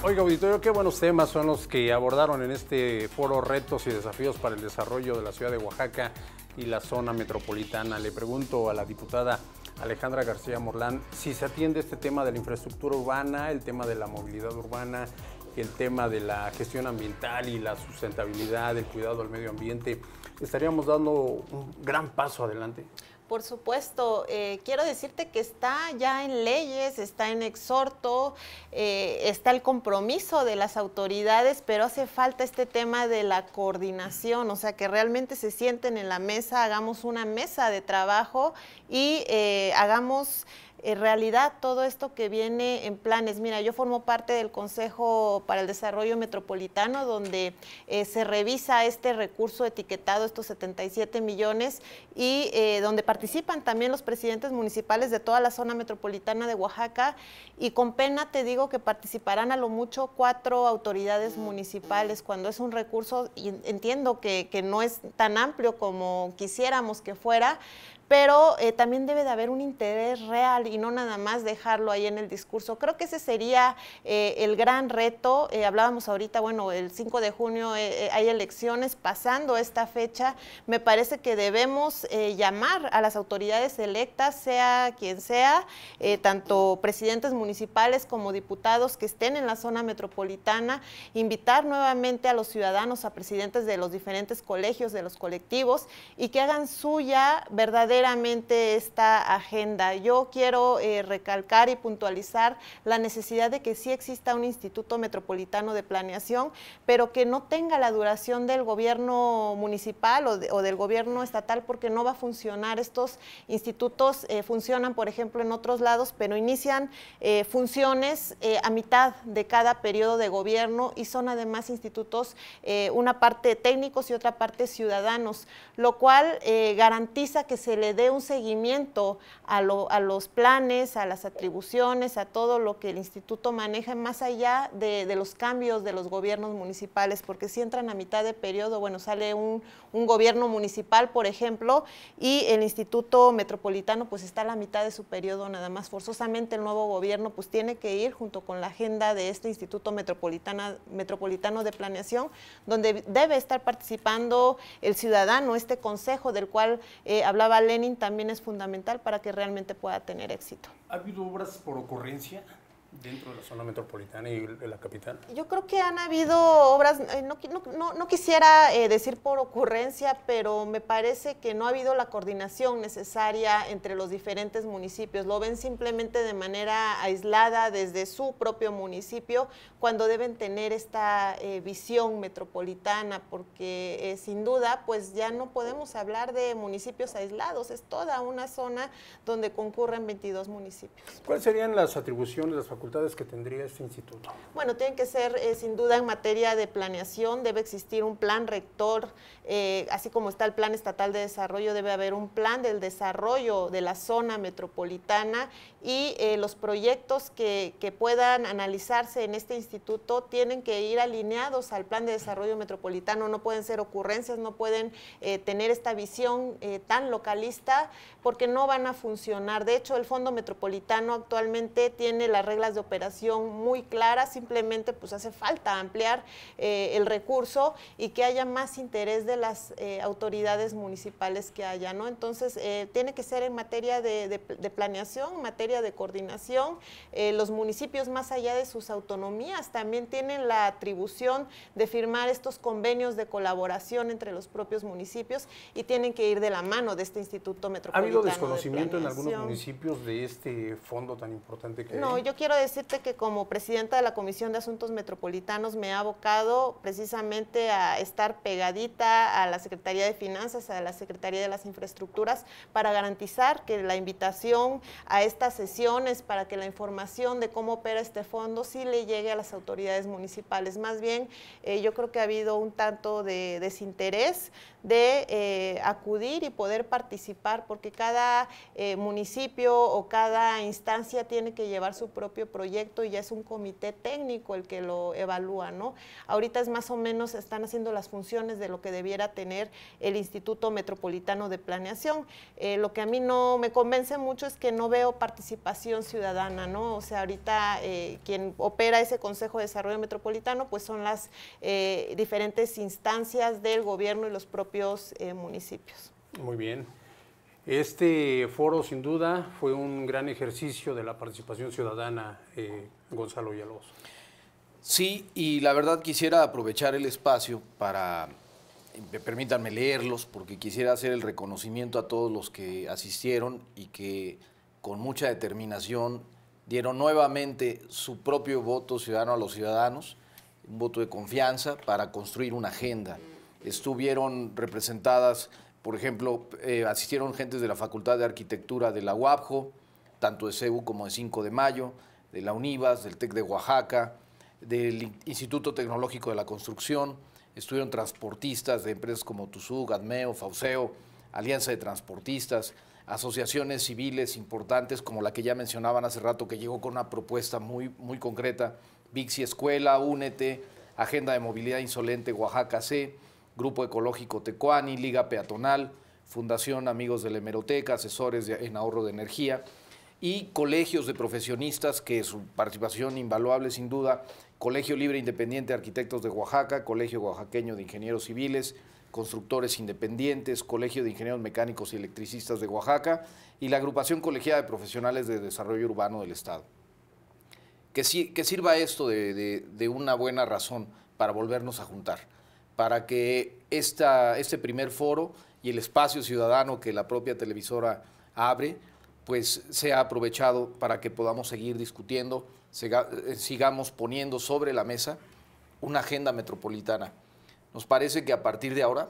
Oiga, auditorio, qué buenos temas son los que abordaron en este foro Retos y Desafíos para el Desarrollo de la Ciudad de Oaxaca y la zona metropolitana. Le pregunto a la diputada Alejandra García Morlán si se atiende este tema de la infraestructura urbana, el tema de la movilidad urbana, el tema de la gestión ambiental y la sustentabilidad, el cuidado del medio ambiente. ¿Estaríamos dando un gran paso adelante? Por supuesto, eh, quiero decirte que está ya en leyes, está en exhorto, eh, está el compromiso de las autoridades, pero hace falta este tema de la coordinación, o sea, que realmente se sienten en la mesa, hagamos una mesa de trabajo y eh, hagamos en realidad todo esto que viene en planes. Mira, yo formo parte del Consejo para el Desarrollo Metropolitano, donde se revisa este recurso etiquetado, estos 77 millones, y donde participamos participan también los presidentes municipales de toda la zona metropolitana de Oaxaca y con pena te digo que participarán a lo mucho cuatro autoridades municipales cuando es un recurso, y entiendo que, que no es tan amplio como quisiéramos que fuera, pero eh, también debe de haber un interés real y no nada más dejarlo ahí en el discurso. Creo que ese sería eh, el gran reto. Eh, hablábamos ahorita, bueno, el 5 de junio hay elecciones pasando esta fecha. Me parece que debemos llamar a las autoridades electas, sea quien sea, tanto presidentes municipales como diputados que estén en la zona metropolitana, invitar nuevamente a los ciudadanos, a presidentes de los diferentes colegios, de los colectivos, y que hagan suya verdadera esta agenda. Yo quiero eh, recalcar y puntualizar la necesidad de que sí exista un Instituto Metropolitano de Planeación, pero que no tenga la duración del gobierno municipal o, del gobierno estatal porque no va a funcionar. Estos institutos eh, funcionan, por ejemplo, en otros lados, pero inician eh, funciones a mitad de cada periodo de gobierno y son además institutos, una parte técnicos y otra parte ciudadanos, lo cual garantiza que se le dé un seguimiento a, los planes, a las atribuciones, a todo lo que el instituto maneja, más allá de, los cambios de los gobiernos municipales, porque si entran a mitad de periodo, bueno, sale un, gobierno municipal, por ejemplo, y el instituto metropolitano pues está a la mitad de su periodo nada más. Forzosamente el nuevo gobierno pues tiene que ir junto con la agenda de este instituto metropolitano, metropolitano de planeación, donde debe estar participando el ciudadano, este consejo del cual eh, hablaba Len también es fundamental para que realmente pueda tener éxito. ¿Ha habido obras por ocurrencia? dentro de la zona metropolitana y la capital? Yo creo que han habido obras, eh, no, quisiera eh, decir por ocurrencia, pero me parece que no ha habido la coordinación necesaria entre los diferentes municipios. Lo ven simplemente de manera aislada desde su propio municipio cuando deben tener esta eh, visión metropolitana, porque sin duda pues ya no podemos hablar de municipios aislados, es toda una zona donde concurren 22 municipios. ¿Cuáles serían las atribuciones, las tendría este instituto? Bueno, tiene que ser eh, sin duda en materia de planeación, debe existir un plan rector, eh, así como está el plan estatal de desarrollo, debe haber un plan del desarrollo de la zona metropolitana y eh, los proyectos que, puedan analizarse en este instituto tienen que ir alineados al plan de desarrollo metropolitano, no pueden ser ocurrencias, no pueden eh, tener esta visión eh, tan localista porque no van a funcionar. De hecho, el Fondo Metropolitano actualmente tiene las reglas de operación muy claras, simplemente pues hace falta ampliar el recurso y que haya más interés de las autoridades municipales que haya, ¿no? Entonces, tiene que ser en materia de, planeación, en materia de coordinación. Eh, los municipios, más allá de sus autonomías, también tienen la atribución de firmar estos convenios de colaboración entre los propios municipios y tienen que ir de la mano de este Instituto Metropolitano. ¿Ha habido desconocimiento en algunos municipios de este fondo tan importante que No, yo quiero decirte que como presidenta de la Comisión de Asuntos Metropolitanos me ha abocado precisamente a estar pegadita a la Secretaría de Finanzas, a la Secretaría de las Infraestructuras, para garantizar que la invitación a estas sesiones para que la información de cómo opera este fondo sí le llegue a las autoridades municipales. Más bien, eh, yo creo que ha habido un tanto de desinterés de eh, acudir y poder participar, porque cada eh, municipio o cada instancia tiene que llevar su propio proyecto y ya es un comité técnico el que lo evalúa, ¿no? Ahorita es más o menos, están haciendo las funciones de lo que debiera tener el Instituto Metropolitano de Planeación. lo que a mí no me convence mucho es que no veo participación participación ciudadana, ¿no? O sea, ahorita eh, quien opera ese Consejo de Desarrollo Metropolitano, pues son las eh, diferentes instancias del gobierno y los propios eh, municipios. Muy bien. Este foro, sin duda, fue un gran ejercicio de la participación ciudadana, Gonzalo Villalobos. Sí, y la verdad quisiera aprovechar el espacio para permítanme leerlos porque quisiera hacer el reconocimiento a todos los que asistieron y que con mucha determinación, dieron nuevamente su propio voto ciudadano a los ciudadanos, un voto de confianza para construir una agenda. Estuvieron representadas, por ejemplo, eh, asistieron gentes de la Facultad de Arquitectura de la UAPJO, tanto de CEU como de 5 de Mayo, de la UNIVAS, del TEC de Oaxaca, del Instituto Tecnológico de la Construcción, estuvieron transportistas de empresas como Tuzú, Gadmeo, FAUSEO, Alianza de Transportistas, asociaciones civiles importantes como la que ya mencionaban hace rato, que llegó con una propuesta muy, muy concreta, Vixi Escuela, Únete, Agenda de Movilidad Insolente Oaxaca C, Grupo Ecológico Tecuani, Liga Peatonal, Fundación Amigos de la Hemeroteca, Asesores en Ahorro de Energía y colegios de profesionistas que su participación invaluable sin duda, Colegio Libre Independiente de Arquitectos de Oaxaca, Colegio Oaxaqueño de Ingenieros Civiles, Constructores Independientes, Colegio de Ingenieros Mecánicos y Electricistas de Oaxaca y la Agrupación Colegiada de Profesionales de Desarrollo Urbano del Estado. Que, que sirva esto de, una buena razón para volvernos a juntar, para que esta, este primer foro y el espacio ciudadano que la propia televisora abre, pues sea aprovechado para que podamos seguir discutiendo, eh, sigamos poniendo sobre la mesa una agenda metropolitana nos parece que a partir de ahora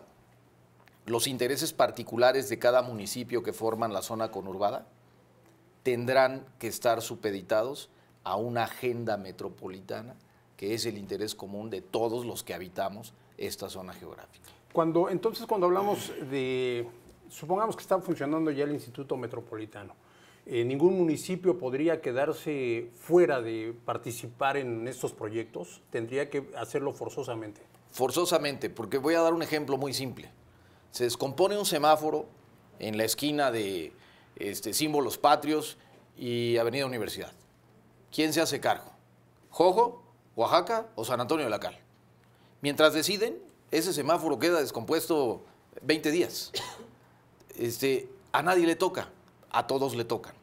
los intereses particulares de cada municipio que forman la zona conurbada tendrán que estar supeditados a una agenda metropolitana que es el interés común de todos los que habitamos esta zona geográfica. Cuando entonces cuando hablamos de supongamos que está funcionando ya el Instituto Metropolitano, eh, ningún municipio podría quedarse fuera de participar en estos proyectos, tendría que hacerlo forzosamente. Forzosamente, porque voy a dar un ejemplo muy simple. Se descompone un semáforo en la esquina de este, símbolos patrios y Avenida Universidad. ¿Quién se hace cargo? ¿Jojo, Oaxaca o San Antonio de la Cal? Mientras deciden, ese semáforo queda descompuesto 20 días. Este, a nadie le toca, a todos le tocan.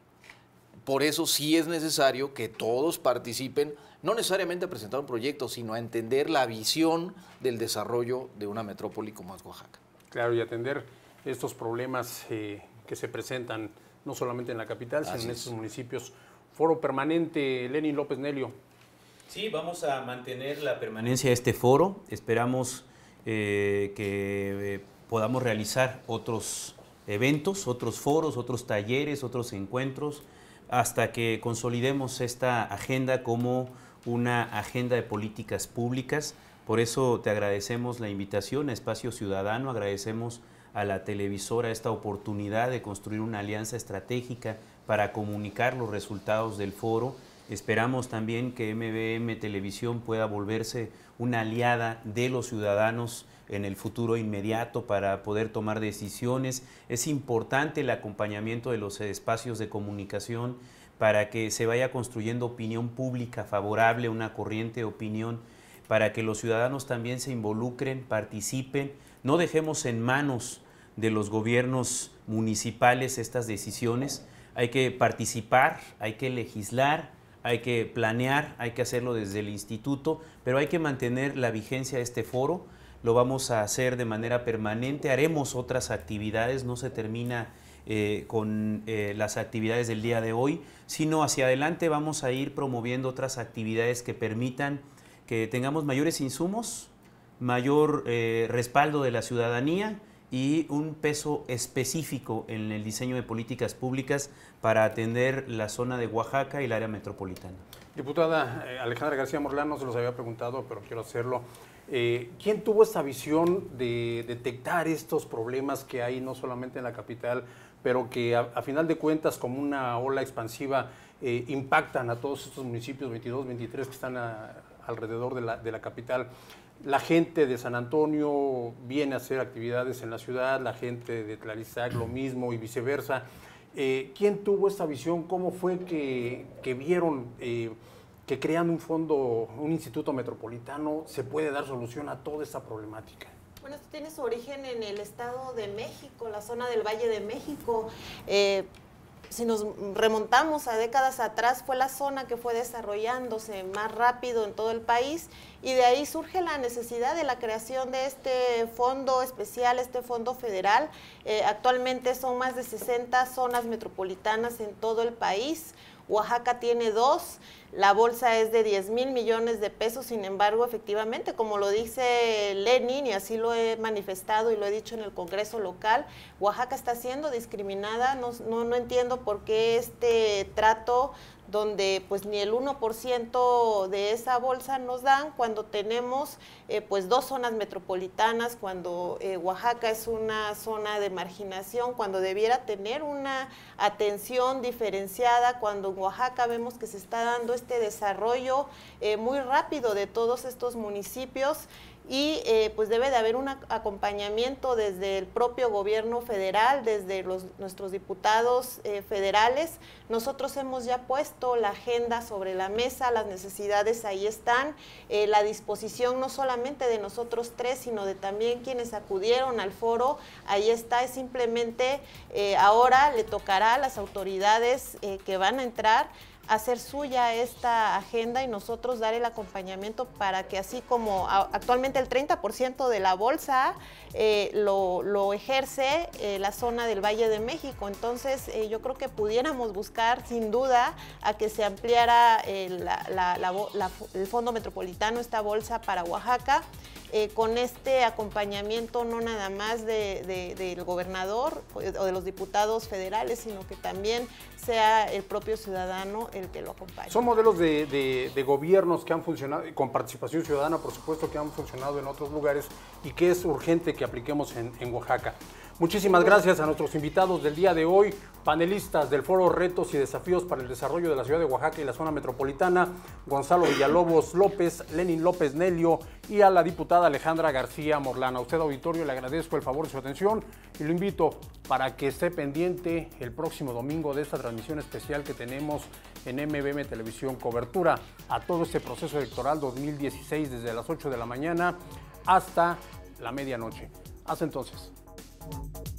Por eso sí es necesario que todos participen, no necesariamente a presentar un proyecto, sino a entender la visión del desarrollo de una metrópoli como es Oaxaca. Claro, y atender estos problemas eh, que se presentan no solamente en la capital, sino en estos municipios. Foro permanente, Lenin López Nelio. Sí, vamos a mantener la permanencia de este foro. Esperamos eh, que eh, podamos realizar otros eventos, otros foros, otros talleres, otros encuentros hasta que consolidemos esta agenda como una agenda de políticas públicas. Por eso te agradecemos la invitación a Espacio Ciudadano, agradecemos a la televisora esta oportunidad de construir una alianza estratégica para comunicar los resultados del foro Esperamos también que MBM Televisión pueda volverse una aliada de los ciudadanos en el futuro inmediato para poder tomar decisiones. Es importante el acompañamiento de los espacios de comunicación para que se vaya construyendo opinión pública favorable, una corriente de opinión, para que los ciudadanos también se involucren, participen. No dejemos en manos de los gobiernos municipales estas decisiones. Hay que participar, hay que legislar, hay que planear, hay que hacerlo desde el instituto, pero hay que mantener la vigencia de este foro, lo vamos a hacer de manera permanente, haremos otras actividades, no se termina eh, con eh, las actividades del día de hoy, sino hacia adelante vamos a ir promoviendo otras actividades que permitan que tengamos mayores insumos, mayor eh, respaldo de la ciudadanía, y un peso específico en el diseño de políticas públicas para atender la zona de Oaxaca y el área metropolitana. Diputada eh, Alejandra García Morlano se los había preguntado, pero quiero hacerlo. Eh, ¿Quién tuvo esta visión de detectar estos problemas que hay no solamente en la capital, pero que a, final de cuentas como una ola expansiva eh, impactan a todos estos municipios 22, 23 que están a, alrededor de la, capital. La gente de San Antonio viene a hacer actividades en la ciudad, la gente de Clarizac lo mismo y viceversa. Eh, ¿Quién tuvo esta visión? ¿Cómo fue que, vieron eh, que creando un fondo, un instituto metropolitano, se puede dar solución a toda esta problemática? Bueno, esto tiene su origen en el Estado de México, la zona del Valle de México. Eh, si nos remontamos a décadas atrás, fue la zona que fue desarrollándose más rápido en todo el país y de ahí surge la necesidad de la creación de este fondo especial, este fondo federal. Eh, actualmente son más de 60 zonas metropolitanas en todo el país Oaxaca tiene dos, la bolsa es de 10 mil millones de pesos, sin embargo, efectivamente, como lo dice Lenin, y así lo he manifestado y lo he dicho en el Congreso local, Oaxaca está siendo discriminada, no, no entiendo por qué este trato donde pues ni el 1% de esa bolsa nos dan cuando tenemos eh, pues dos zonas metropolitanas, cuando eh, Oaxaca es una zona de marginación, cuando debiera tener una atención diferenciada, cuando en Oaxaca vemos que se está dando este desarrollo eh, muy rápido de todos estos municipios y eh, pues debe de haber un acompañamiento desde el propio gobierno federal, desde los, nuestros diputados eh, federales. Nosotros hemos ya puesto la agenda sobre la mesa, las necesidades ahí están, eh, la disposición no solamente de nosotros tres, sino de también quienes acudieron al foro, ahí está, es simplemente ahora le tocará a las autoridades que van a entrar hacer suya esta agenda y nosotros dar el acompañamiento para que así como actualmente el 30% de la bolsa eh, lo, ejerce eh, la zona del Valle de México. Entonces eh, yo creo que pudiéramos buscar sin duda a que se ampliara el Fondo Metropolitano, esta bolsa para Oaxaca. con este acompañamiento no nada más del gobernador pues, o de los diputados federales, sino que también sea el propio ciudadano que lo Son modelos de, gobiernos que han funcionado, con participación ciudadana, por supuesto, que han funcionado en otros lugares y que es urgente que apliquemos en Oaxaca. Muchísimas gracias a nuestros invitados del día de hoy, panelistas del Foro Retos y Desafíos para el Desarrollo de la Ciudad de Oaxaca y la Zona Metropolitana, Gonzalo Villalobos López, Lenin López Nelio y a la diputada Alejandra García Morlana. A usted, auditorio, le agradezco el favor de su atención y lo invito para que esté pendiente el próximo domingo de esta transmisión especial que tenemos en MBM Televisión Cobertura a todo este proceso electoral 2016 desde las 8 de la mañana hasta la medianoche. Hasta entonces. Thank you.